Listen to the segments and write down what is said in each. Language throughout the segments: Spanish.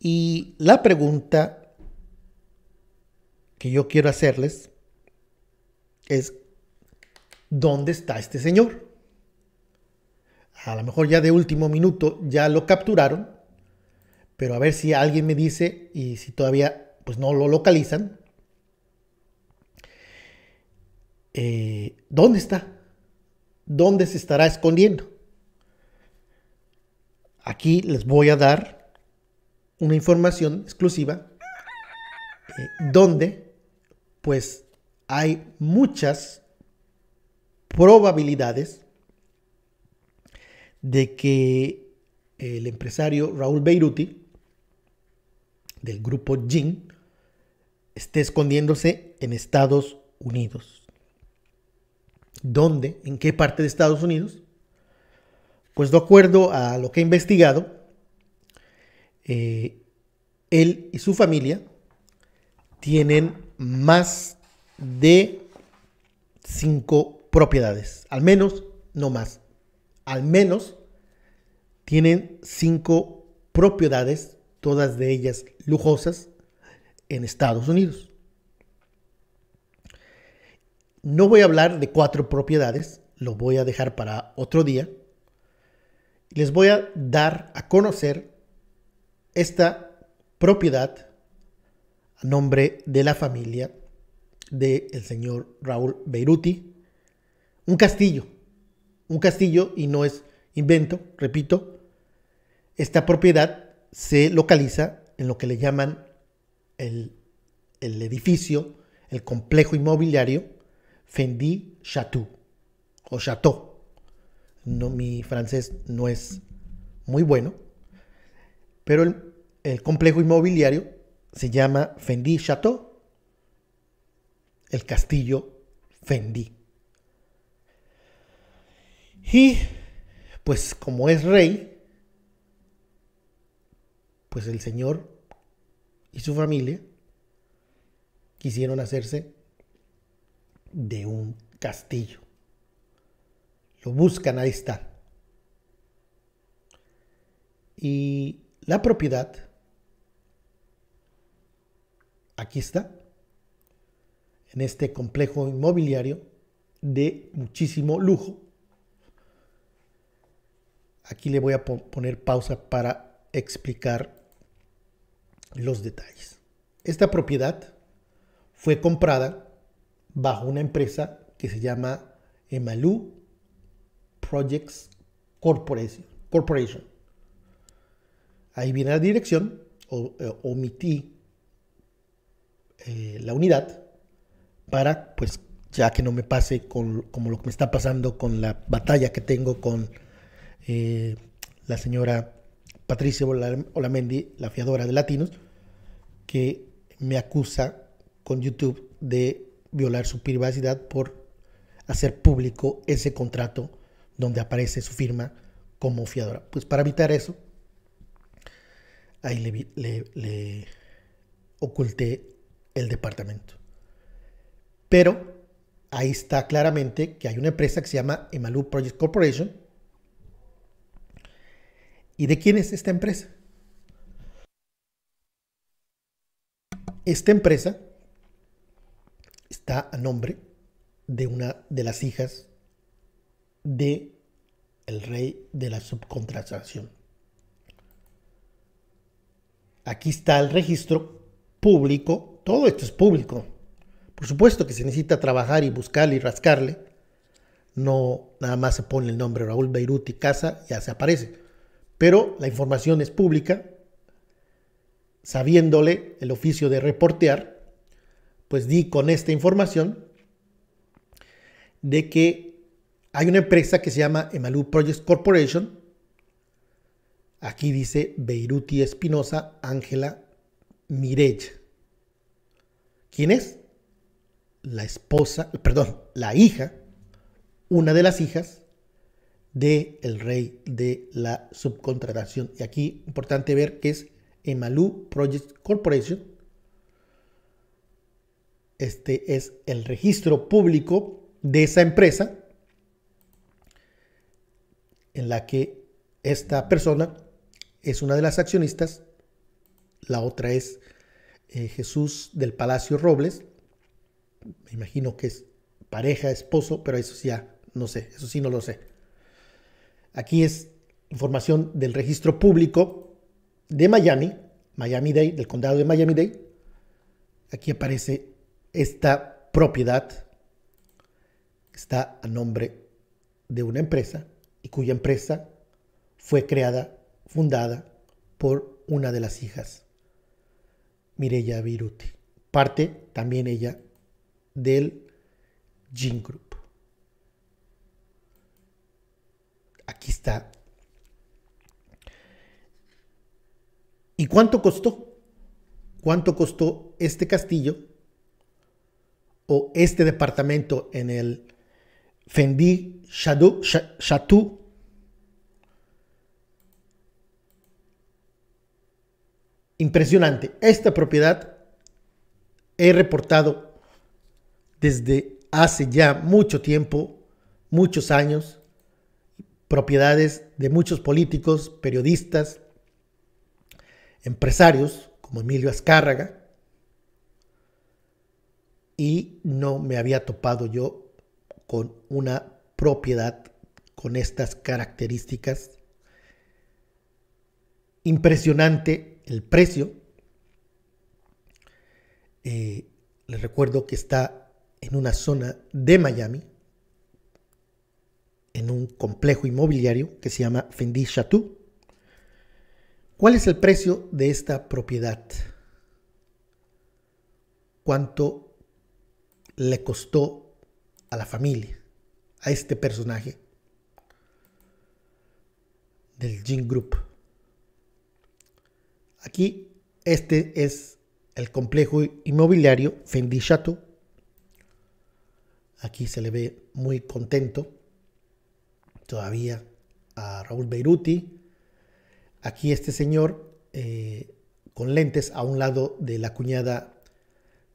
Y la pregunta que yo quiero hacerles es, ¿dónde está este señor? A lo mejor ya de último minuto ya lo capturaron, pero a ver si alguien me dice y si todavía pues no lo localizan. Eh, ¿Dónde está? ¿Dónde se estará escondiendo? Aquí les voy a dar una información exclusiva eh, donde pues hay muchas probabilidades de que el empresario Raúl Beiruti del grupo Jin esté escondiéndose en Estados Unidos. ¿Dónde? ¿En qué parte de Estados Unidos? Pues de acuerdo a lo que he investigado, eh, él y su familia tienen más de cinco propiedades. Al menos, no más. Al menos tienen cinco propiedades, todas de ellas lujosas, en Estados Unidos. No voy a hablar de cuatro propiedades, lo voy a dejar para otro día. Les voy a dar a conocer esta propiedad a nombre de la familia del el señor Raúl Beiruti. Un castillo, un castillo y no es invento, repito. Esta propiedad se localiza en lo que le llaman el, edificio, el complejo inmobiliario Fendi Chateau o Chateau. No, mi francés no es muy bueno, pero el el complejo inmobiliario se llama Fendi Chateau, el castillo Fendi. Y pues como es rey, pues el señor y su familia quisieron hacerse de un castillo. Lo buscan, ahí está. Y la propiedad aquí está, en este complejo inmobiliario de muchísimo lujo. Aquí le voy a poner pausa para explicar los detalles. Esta propiedad fue comprada bajo una empresa que se llama Emalu Projects Corporation. Ahí viene la dirección, o, eh, omití eh, la unidad para, pues, ya que no me pase como lo que me está pasando con la batalla que tengo con eh, la señora Patricia Olamendi, la fiadora de latinos, que me acusa con YouTube de violar su privacidad por hacer público ese contrato donde aparece su firma como fiadora. Pues para evitar eso, ahí le oculté el departamento. Pero ahí está claramente que hay una empresa que se llama Emalu Project Corporation. ¿Y de quién es esta empresa? Esta empresa está a nombre de una de las hijas de el rey de la subcontratación. Aquí está el registro público todo esto es público. Por supuesto que se necesita trabajar y buscarle y rascarle. No nada más se pone el nombre Raúl Beiruti Casa, ya se aparece. Pero la información es pública. Sabiéndole el oficio de reportear, pues di con esta información de que hay una empresa que se llama Emalu Projects Corporation. Aquí dice Beiruti Espinosa Ángela Mirej. ¿Quién es? La esposa, perdón, la hija, una de las hijas del el rey de la subcontratación. Y aquí importante ver que es Emalu Project Corporation. Este es el registro público de esa empresa en la que esta persona es una de las accionistas, la otra es eh, Jesús del Palacio Robles. Me imagino que es pareja, esposo, pero eso sí ya no sé, eso sí no lo sé. Aquí es información del registro público de Miami, Miami Day, del condado de Miami Dade. Aquí aparece esta propiedad está a nombre de una empresa y cuya empresa fue creada, fundada por una de las hijas Mireya Viruti. Parte también ella del Gin Group. Aquí está. ¿Y cuánto costó? ¿Cuánto costó este castillo o este departamento en el Fendi Chateau Impresionante. Esta propiedad he reportado desde hace ya mucho tiempo, muchos años, propiedades de muchos políticos, periodistas, empresarios, como Emilio Azcárraga, y no me había topado yo con una propiedad con estas características. Impresionante el precio. Eh, les recuerdo que está en una zona de Miami, en un complejo inmobiliario que se llama Fendi Chateau. ¿Cuál es el precio de esta propiedad? ¿Cuánto le costó a la familia, a este personaje del Gin Group? Aquí este es el complejo inmobiliario Fendi Chateau. Aquí se le ve muy contento todavía a Raúl Beiruti. Aquí este señor eh, con lentes a un lado de la cuñada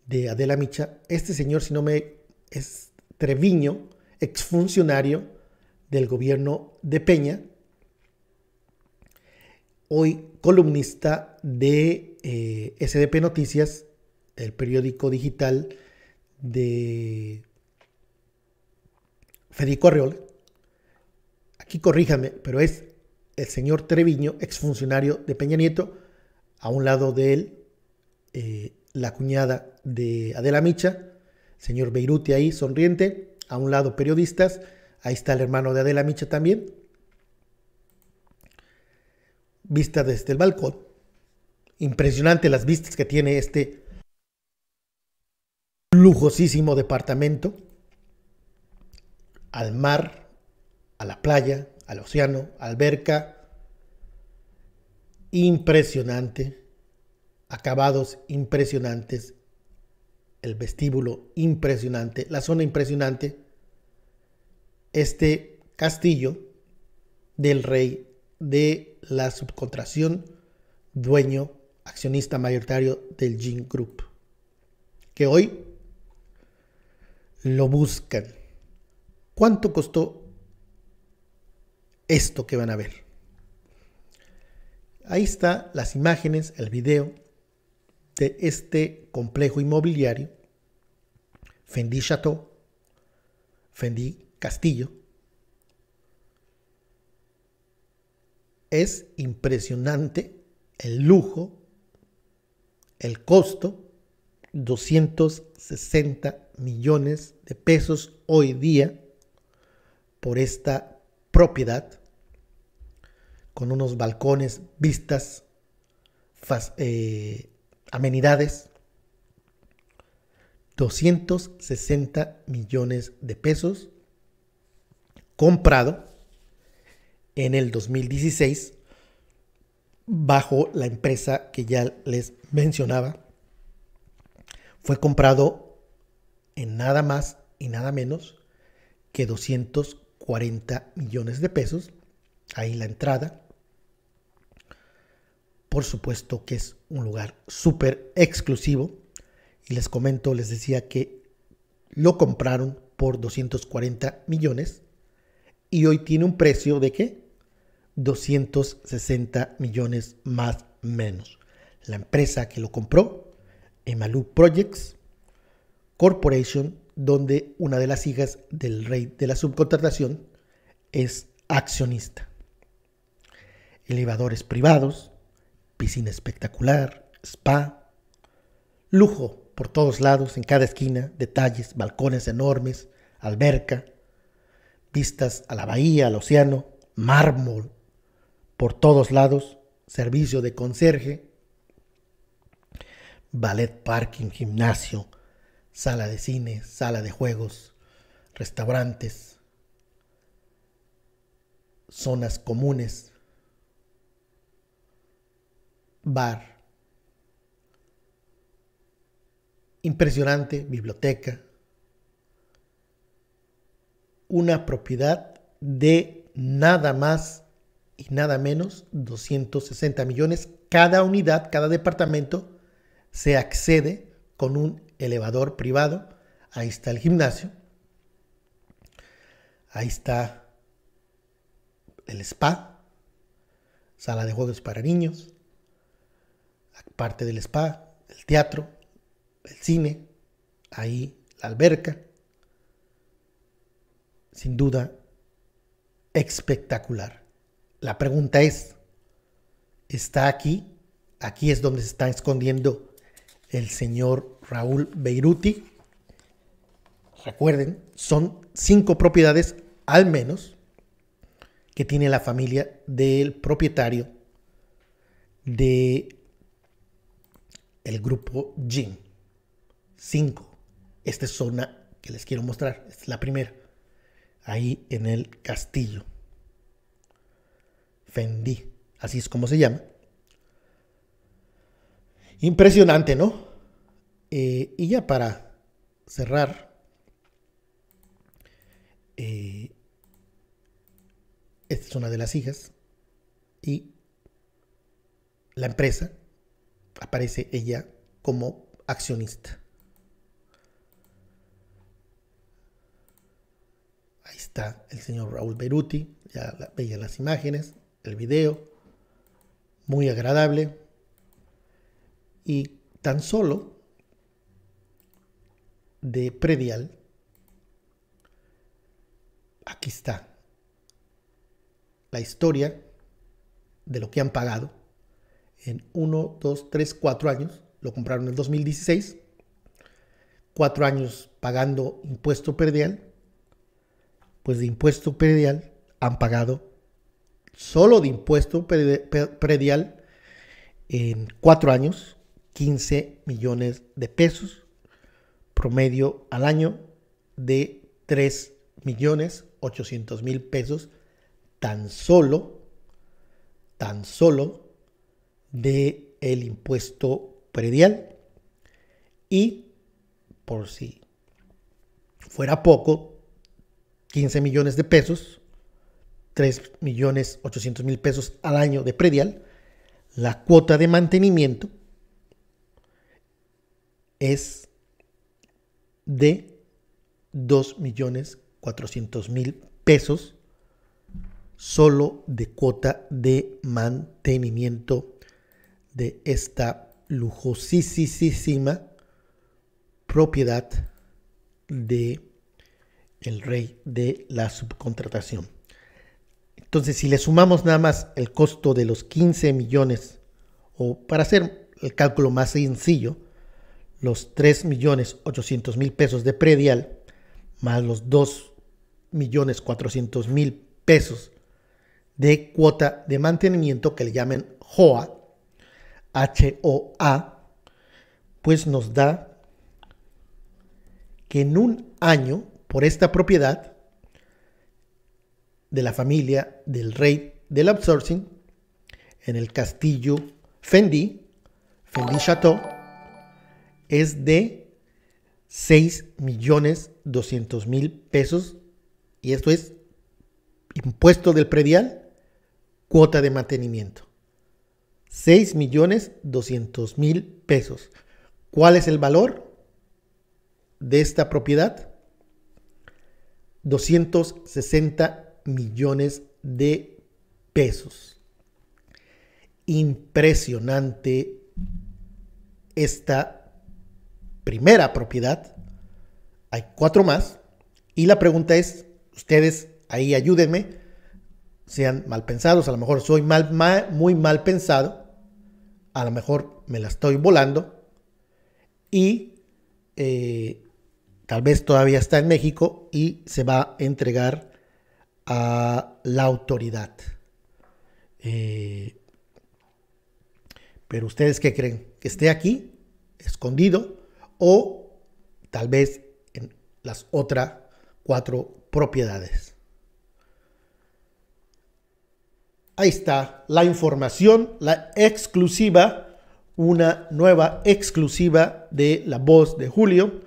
de Adela Micha. Este señor, si no me es Treviño, exfuncionario del gobierno de Peña, hoy columnista de eh, SDP Noticias, el periódico digital de Federico Arreola. Aquí corríjame, pero es el señor Treviño, exfuncionario de Peña Nieto, a un lado de él, eh, la cuñada de Adela Micha, señor Beiruti ahí, sonriente, a un lado periodistas, ahí está el hermano de Adela Micha también, vista desde el balcón. Impresionante las vistas que tiene este lujosísimo departamento al mar, a la playa, al océano, alberca. Impresionante. Acabados impresionantes. El vestíbulo impresionante. La zona impresionante. Este castillo del rey de la subcontracción dueño accionista mayoritario del Jin Group, que hoy lo buscan. ¿Cuánto costó esto que van a ver? Ahí están las imágenes, el video de este complejo inmobiliario, Fendi Chateau, Fendi Castillo, es impresionante el lujo, el costo, 260 millones de pesos hoy día por esta propiedad, con unos balcones, vistas, eh, amenidades. 260 millones de pesos comprado en el 2016 bajo la empresa que ya les mencionaba. Fue comprado en nada más y nada menos que 240 millones de pesos. Ahí la entrada. Por supuesto que es un lugar súper exclusivo. Y les comento, les decía que lo compraron por 240 millones. Y hoy tiene un precio de qué? 260 millones más menos. La empresa que lo compró, Emalu Projects Corporation, donde una de las hijas del rey de la subcontratación es accionista. Elevadores privados, piscina espectacular, spa, lujo por todos lados, en cada esquina, detalles, balcones enormes, alberca, vistas a la bahía, al océano, mármol por todos lados, servicio de conserje, ballet parking, gimnasio, sala de cine, sala de juegos, restaurantes, zonas comunes, bar, impresionante biblioteca, una propiedad de nada más y nada menos 260 millones. Cada unidad, cada departamento se accede con un elevador privado. Ahí está el gimnasio. Ahí está el spa, sala de juegos para niños, parte del spa, el teatro, el cine, ahí la alberca. Sin duda, espectacular. La pregunta es, ¿está aquí? Aquí es donde se está escondiendo el señor Raúl Beiruti. Recuerden, son cinco propiedades al menos que tiene la familia del propietario de el grupo Jim. Cinco. Esta es zona que les quiero mostrar. es la primera. Ahí en el castillo. Fendi, así es como se llama. Impresionante, ¿no? Eh, y ya para cerrar, eh, esta es una de las hijas y la empresa aparece ella como accionista. Ahí está el señor Raúl Beruti, ya veía las imágenes, el video, muy agradable y tan solo de predial. Aquí está la historia de lo que han pagado en 1, 2, 3, 4 años. Lo compraron en el 2016. 4 años pagando impuesto predial. Pues de impuesto predial han pagado solo de impuesto predial en cuatro años, 15 millones de pesos, promedio al año de 3 millones 800 mil pesos, tan solo, tan solo de el impuesto predial. Y por si fuera poco, 15 millones de pesos 3.800.000 pesos al año de predial, la cuota de mantenimiento es de 2.400.000 pesos solo de cuota de mantenimiento de esta lujosísima propiedad de el rey de la subcontratación. Entonces, si le sumamos nada más el costo de los 15 millones, o para hacer el cálculo más sencillo, los 3 millones 800 mil pesos de predial, más los 2 millones 400 mil pesos de cuota de mantenimiento que le llamen HOA, HOA, pues nos da que en un año por esta propiedad de la familia del rey del outsourcing en el castillo Fendi, Fendi Chateau, es de 6 millones 200 mil pesos y esto es impuesto del predial, cuota de mantenimiento. 6 millones 200 mil pesos. ¿Cuál es el valor de esta propiedad? 260 millones de pesos. Impresionante esta primera propiedad. Hay cuatro más. Y la pregunta es, ustedes ahí ayúdenme, sean mal pensados, a lo mejor soy muy mal pensado, a lo mejor me la estoy volando y eh, tal vez todavía está en México y se va a entregar a la autoridad. Eh, pero ustedes qué creen? ¿Que esté aquí, escondido, o tal vez en las otras cuatro propiedades? Ahí está la información, la exclusiva, una nueva exclusiva de La Voz de Julio.